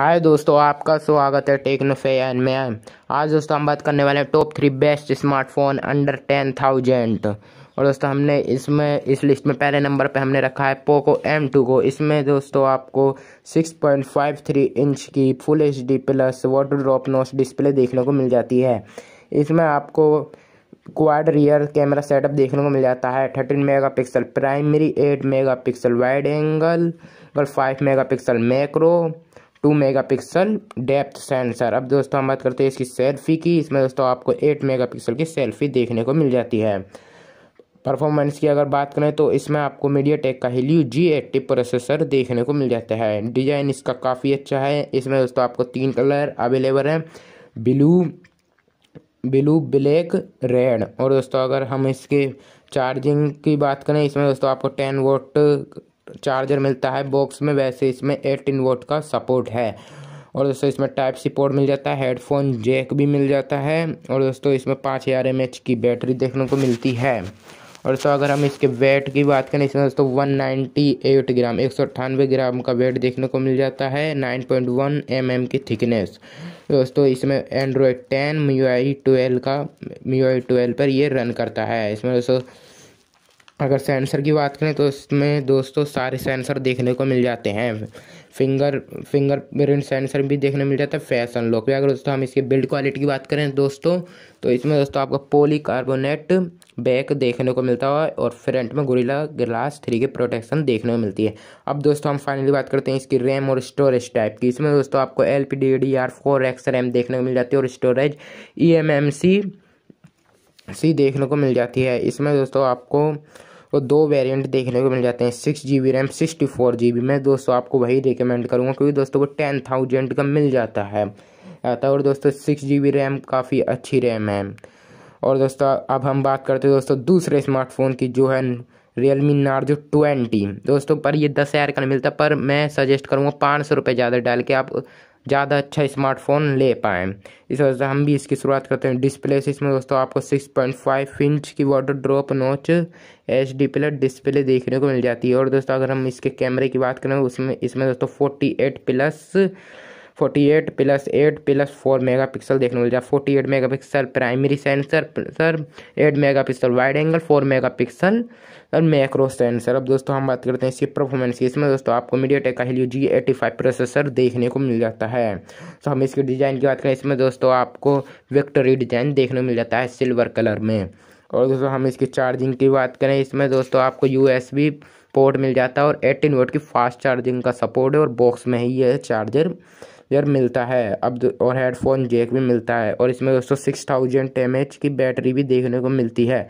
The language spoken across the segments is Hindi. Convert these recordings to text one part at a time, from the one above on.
हाय दोस्तों आपका स्वागत है टेक्नो फेयर में आज दोस्तों हम बात करने वाले हैं top three best smartphone under ten thousand और दोस्तों हमने इसमें इस लिस्ट में पहले नंबर पे हमने रखा है पोको एम टू को इसमें दोस्तों आपको six point five three inch की full H D plus water drop notch display देखने को मिल जाती है इसमें आपको क्वाड रियर कैमरा सेटअप देखने को मिल जाता है thirteen megapixel primary eight megapixel wide angle और five megapixel macro two megapixel depth sensor अब दोस्तों हम बात करते हैं इसकी सेल्फी की इसमें दोस्तों आपको एट मेगापिक्सल की सेल्फी देखने को मिल जाती है परफॉर्मेंस की अगर बात करें तो इसमें आपको मीडिया टेक का हिल्यू जी एट्टी प्रोसेसर देखने को मिल जाता है डिज़ाइन इसका काफ़ी अच्छा है इसमें दोस्तों आपको तीन कलर अवेलेबल हैं ब्लू ब्लू ब्लैक रेड और दोस्तों अगर हम इसके चार्जिंग की बात करें इसमें दोस्तों आपको टेन वोट चार्जर मिलता है बॉक्स में वैसे इसमें एटीन वोट का सपोर्ट है और दोस्तों इसमें टाइप सी पोर्ट मिल जाता है हेडफोन जैक भी मिल जाता है और दोस्तों इसमें पाँच हज़ार एम की बैटरी देखने को मिलती है और दोस्तों अगर हम इसके वेट की बात करें इसमें दोस्तों वन नाइन्टी एट ग्राम एक सौ अट्ठानवे ग्राम का वेट देखने को मिल जाता है nine point one M M की थिकनेस दोस्तों इसमें एंड्रॉयड टेन मी आई का मी आई पर ये रन करता है इसमें दोस्तों अगर सेंसर की बात करें तो इसमें दोस्तों सारे सेंसर देखने को मिल जाते हैं फिंगर फिंगर प्रिंट सेंसर भी देखने मिल जाता है फैशन लोक भी अगर दोस्तों हम इसकी बिल्ड क्वालिटी की बात करें दोस्तों तो इसमें दोस्तों आपको पोली कार्बोनेट बैक देखने को मिलता है और फ्रंट में गुरीला ग्लास थ्री के प्रोटेक्शन देखने को मिलती है अब दोस्तों हम फाइनली बात करते हैं इसकी रैम और स्टोरेज टाइप की इसमें दोस्तों आपको L P D D R four X RAM देखने को मिल जाती है और storage E M M C C देखने को मिल जाती है इसमें दोस्तों आपको तो दो वेरिएंट देखने को मिल जाते हैं six G B RAM sixty four G B मैं दोस्तों आपको वही रिकमेंड करूँगा क्योंकि दोस्तों वो टेन थाउजेंड का मिल जाता है आता है और दोस्तों सिक्स जी बी रैम काफ़ी अच्छी रैम है और दोस्तों अब हम बात करते हैं दोस्तों दूसरे स्मार्टफोन की जो है रियल मी नार्जो ट्वेंटी दोस्तों पर ये दस हज़ार का नहीं मिलता पर मैं सजेस्ट करूँगा पाँच सौ रुपये ज़्यादा डाल के आप ज़्यादा अच्छा स्मार्टफोन ले पाएँ इस वजह से हम भी इसकी शुरुआत करते हैं डिस्प्ले से इसमें दोस्तों आपको सिक्स पॉइंट इंच की water drop notch H D plus display देखने को मिल जाती है और दोस्तों अगर हम इसके कैमरे की बात करें उसमें इसमें दोस्तों forty eight plus forty eight plus eight plus four megapixel देखने मिल जाए forty eight megapixel primary sensor sir eight megapixel wide angle four megapixel और मैक्रो सेंसर अब दोस्तों हम बात करते हैं इसकी परफॉर्मेंस की इसमें दोस्तों आपको मीडिया टेक का Helio G eighty five processor देखने को मिल जाता है तो हम इसके डिज़ाइन की बात करें इसमें दोस्तों आपको विक्टोरी डिज़ाइन देखने को मिल जाता है सिल्वर कलर में और दोस्तों हम इसकी चार्जिंग की बात करें इसमें दोस्तों आपको यू पोर्ट मिल जाता है और एटीन वोट की फास्ट चार्जिंग का सपोर्ट है और बॉक्स में ही यह चार्जर ईयर मिलता है अब और हेडफोन जैक भी मिलता है और इसमें दोस्तों सिक्स थाउजेंड एम एच की बैटरी भी देखने को मिलती है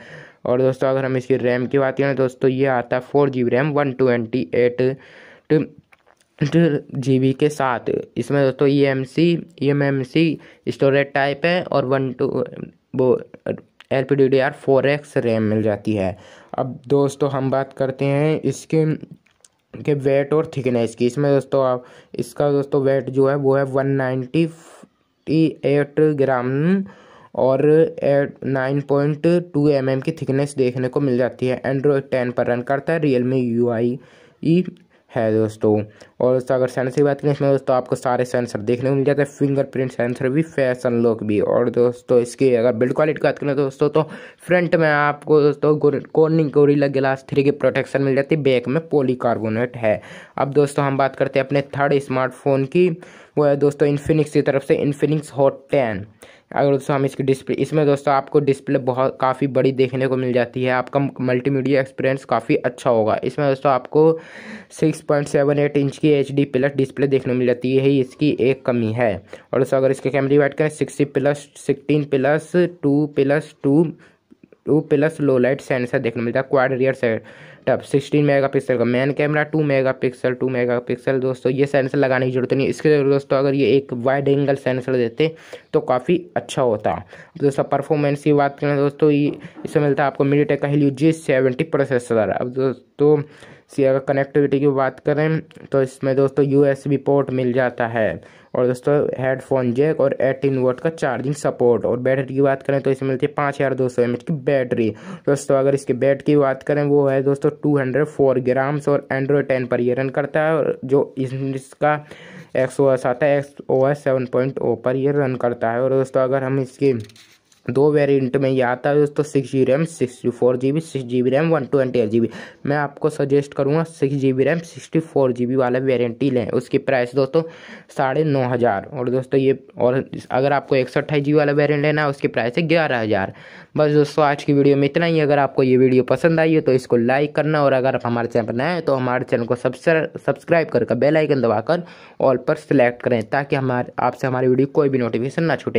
और दोस्तों अगर हम इसकी रैम की बात करें दोस्तों ये आता है four G B RAM one twenty eight G B के साथ इसमें दोस्तों E M C E M M C storage type है और वन टू वो L P D D R four X RAM मिल जाती है अब दोस्तों हम बात करते हैं इसके के वेट और थिकनेस की इसमें दोस्तों आप इसका दोस्तों वेट जो है वो है वन नाइन्टी एट ग्राम और eight nine point two M M की थिकनेस देखने को मिल जाती है एंड्रॉयड टेन पर रन करता है रियल मी यू आई ई है दोस्तों और दोस्तों अगर सेंसर की बात करें इसमें दोस्तों आपको सारे सेंसर देखने को मिल जाते हैं फिंगरप्रिंट सेंसर भी फैशन लुक भी और दोस्तों इसकी अगर बिल्ड क्वालिटी की बात करें दोस्तों तो फ्रंट में आपको दोस्तों कॉर्निंग कोरिला ग्लास थ्री की प्रोटेक्शन मिल जाती है बैक में पॉलीकार्बोनेट है अब दोस्तों हम बात करते हैं अपने थर्ड स्मार्टफोन की वो है दोस्तों इन्फिनिक्स की तरफ से इन्फिनिक्स हॉट टेन अगर दोस्तों हम इसकी डिस्प्ले इसमें दोस्तों आपको डिस्प्ले बहुत काफ़ी बड़ी देखने को मिल जाती है आपका मल्टीमीडिया एक्सपीरियंस काफ़ी अच्छा होगा इसमें दोस्तों आपको 6.78 इंच की एच डी प्लस डिस्प्ले देखने को मिल जाती है इसकी एक कमी है और दोस्तों अगर इसके कैमरे की बात करें sixty plus sixteen plus two plus two two plus low light sensor देखने मिलता है quad rear setup sixteen megapixel का main camera two megapixel two megapixel दोस्तों ये सेंसर लगाने की जरूरत नहीं इसके दोस्तों अगर ये एक वाइड एंगल सेंसर देते तो काफ़ी अच्छा होता दोस्तों परफॉर्मेंस की बात करें दोस्तों इसमें मिलता है आपको मीडिया टेक का हिल्यू जी सेवेंटी प्रोसेसर अब दोस्तों सी अगर कनेक्टिविटी की बात करें तो इसमें दोस्तों यू पोर्ट मिल जाता है और दोस्तों हेडफोन जैक और एटीन वोट का चार्जिंग सपोर्ट और बैटरी की बात करें तो इसमें मिलती है पाँच हज़ार दो सौ एम की बैटरी दोस्तों अगर इसके बैट की बात करें वो है दोस्तों टू हंड्रेड फोर ग्राम्स और एंड्रॉयड टेन पर ये रन करता है और जो इसका एक्स ओ एस आता है X O S seven point O पर ये रन करता है और दोस्तों अगर हम इसकी दो वेरिएंट में ये आता है दोस्तों six G RAM sixty four G B six G B RAM one twenty eight G B मैं आपको सजेस्ट करूँगा six G B RAM sixty four G B वाला वेरिएंट ही लें उसकी प्राइस दोस्तों साढ़े नौ हज़ार और दोस्तों ये और अगर आपको एक सौ अट्ठाईस जी बी वाला वेरिएंट लेना है उसकी प्राइस है ग्यारह हज़ार बस दोस्तों आज की वीडियो में इतना ही अगर आपको ये वीडियो पसंद आई है तो इसको लाइक करना और अगर आप हमारे चैनल पर नए हैं तो हमारे चैनल को सब्सक्राइब कर बेलाइकन दबाकर ऑल पर सेलेक्ट करें ताकि हमारे आपसे हमारी वीडियो कोई भी नोटिफिकेशन ना छूटे